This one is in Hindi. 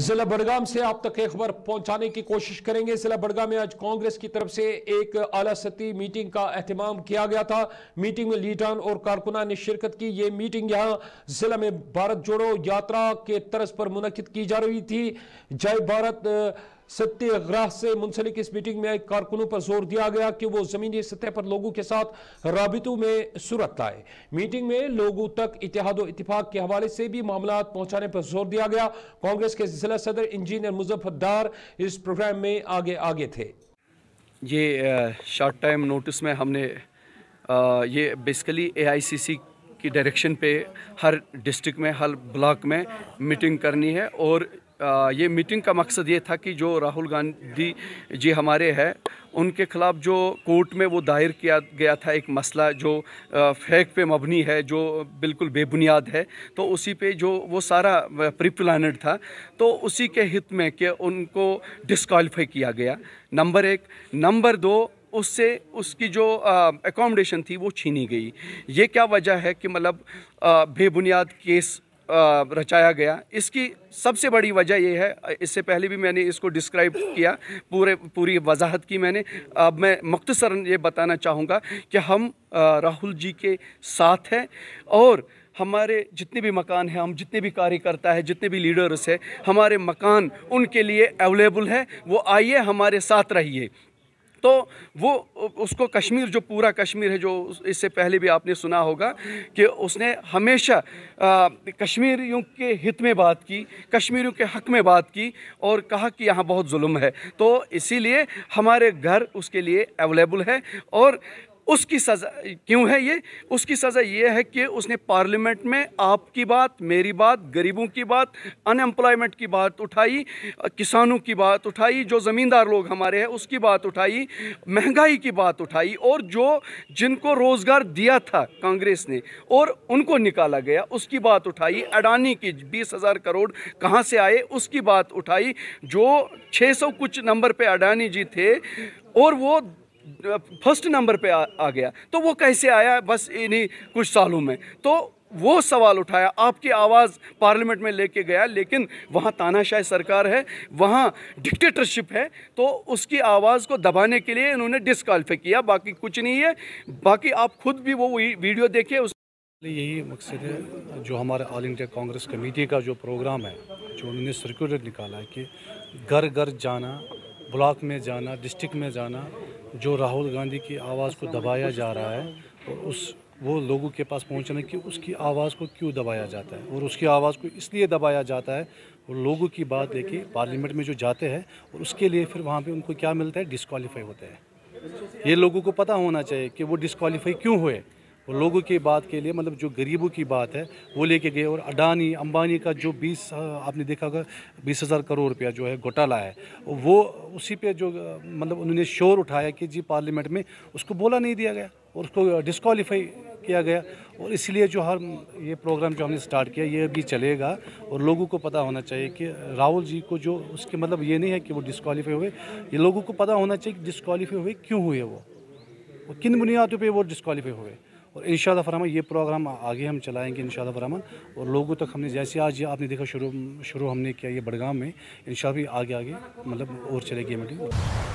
जिला बड़गाम से आप तक एक खबर पहुंचाने की कोशिश करेंगे जिला बड़गाम में आज कांग्रेस की तरफ से एक आला सती मीटिंग का अहतमाम किया गया था मीटिंग में लीडरान और कारकुना ने शिरकत की ये मीटिंग यहाँ जिला में भारत जोड़ो यात्रा के तर्ज पर मुनद की जा रही थी जय भारत सत्याग्रह से मुंसलिक इस मीटिंग में कारकुनों पर जोर दिया गया कि वो ज़मीनी सतह पर लोगों के साथ रबितों में सूरत लाए मीटिंग में लोगों तक इतिहाद इतफाक के हवाले से भी मामला पहुंचाने पर जोर दिया गया कांग्रेस के जिला सदर इंजीनियर मुजफ्फरदार इस प्रोग्राम में आगे आगे थे ये शॉर्ट टाइम नोटिस में हमने आ, ये बेसिकली ए की डायरेक्शन पे हर डिस्ट्रिक्ट में हर ब्लॉक में मीटिंग करनी है और ये मीटिंग का मकसद ये था कि जो राहुल गांधी जी हमारे हैं उनके खिलाफ जो कोर्ट में वो दायर किया गया था एक मसला जो फेक पे मबनी है जो बिल्कुल बेबुनियाद है तो उसी पे जो वो सारा प्लानड था तो उसी के हित में कि उनको डिस्कालीफाई किया गया नंबर एक नंबर दो उससे उसकी जो एकोमडेशन थी वो छीनी गई ये क्या वजह है कि मतलब बेबुनियाद केस रचाया गया इसकी सबसे बड़ी वजह यह है इससे पहले भी मैंने इसको डिस्क्राइब किया पूरे पूरी वजाहत की मैंने अब मैं मख्तसर ये बताना चाहूँगा कि हम राहुल जी के साथ हैं और हमारे जितने भी मकान हैं हम जितने भी कार्यकर्ता है जितने भी लीडर्स हैं हमारे मकान उनके लिए अवेलेबल है वो आइए हमारे साथ रहिए तो वो उसको कश्मीर जो पूरा कश्मीर है जो इससे पहले भी आपने सुना होगा कि उसने हमेशा कश्मीरियों के हित में बात की कश्मीरियों के हक में बात की और कहा कि यहाँ बहुत जुल्म है तो इसीलिए हमारे घर उसके लिए अवेलेबल है और उसकी सज़ा क्यों है ये उसकी सज़ा ये है कि उसने पार्लियामेंट में आपकी बात मेरी बात गरीबों की बात अनएम्प्लॉयमेंट की बात उठाई किसानों की बात उठाई जो ज़मींदार लोग हमारे हैं उसकी बात उठाई महंगाई की बात उठाई और जो जिनको रोज़गार दिया था कांग्रेस ने और उनको निकाला गया उसकी बात उठाई अडानी की बीस हज़ार करोड़ कहाँ से आए उसकी बात उठाई जो छः कुछ नंबर पर अडानी जी थे और वो फर्स्ट नंबर पे आ, आ गया तो वो कैसे आया बस इन्हीं कुछ सालों में तो वो सवाल उठाया आपकी आवाज़ पार्लियामेंट में लेके गया लेकिन वहाँ तानाशाह सरकार है वहाँ डिक्टेटरशिप है तो उसकी आवाज़ को दबाने के लिए इन्होंने डिसकालीफाई किया बाकी कुछ नहीं है बाकी आप खुद भी वो वीडियो देखिए उस यही मकसद है जो हमारे ऑल इंडिया कांग्रेस कमेटी का जो प्रोग्राम है जो उन्होंने सर्कुलर निकाला है कि घर घर जाना ब्लॉक में जाना डिस्ट्रिक्ट में जाना जो राहुल गांधी की आवाज़ को दबाया जा रहा है और उस वो लोगों के पास पहुंचने की उसकी आवाज़ को क्यों दबाया जाता है और उसकी आवाज़ को इसलिए दबाया जाता है और लोगों की बात लेके पार्लियामेंट में जो जाते हैं और उसके लिए फिर वहाँ पे उनको क्या मिलता है डिसक्वालीफाई होते हैं ये लोगों को पता होना चाहिए कि वो डिसक्वालीफाई क्यों हुए लोगों की बात के लिए मतलब जो गरीबों की बात है वो लेके गए और अडानी अंबानी का जो बीस आपने देखा होगा बीस हज़ार करोड़ रुपया जो है घोटाला है वो उसी पे जो मतलब उन्होंने शोर उठाया कि जी पार्लियामेंट में उसको बोला नहीं दिया गया और उसको डिस्कवालीफाई किया गया और इसलिए जो हर ये प्रोग्राम जो हमने स्टार्ट किया ये अभी चलेगा और लोगों को पता होना चाहिए कि राहुल जी को जो उसके मतलब ये नहीं है कि वो डिस्कॉलीफाई हुए ये लोगों को पता होना चाहिए कि डिस्कवालीफाई हुए क्यों हुए वो किन बुनियादों पर वो डिस्कवालीफाई हुए और इन शाह ये प्रोग्राम आगे हम चलाएँगे इन शाह और लोगों तक हमने जैसे आज आपने देखा शुरू शुरू हमने किया ये बड़गाम में इन भी आगे आगे मतलब और चलेगी मीटिंग मतलब।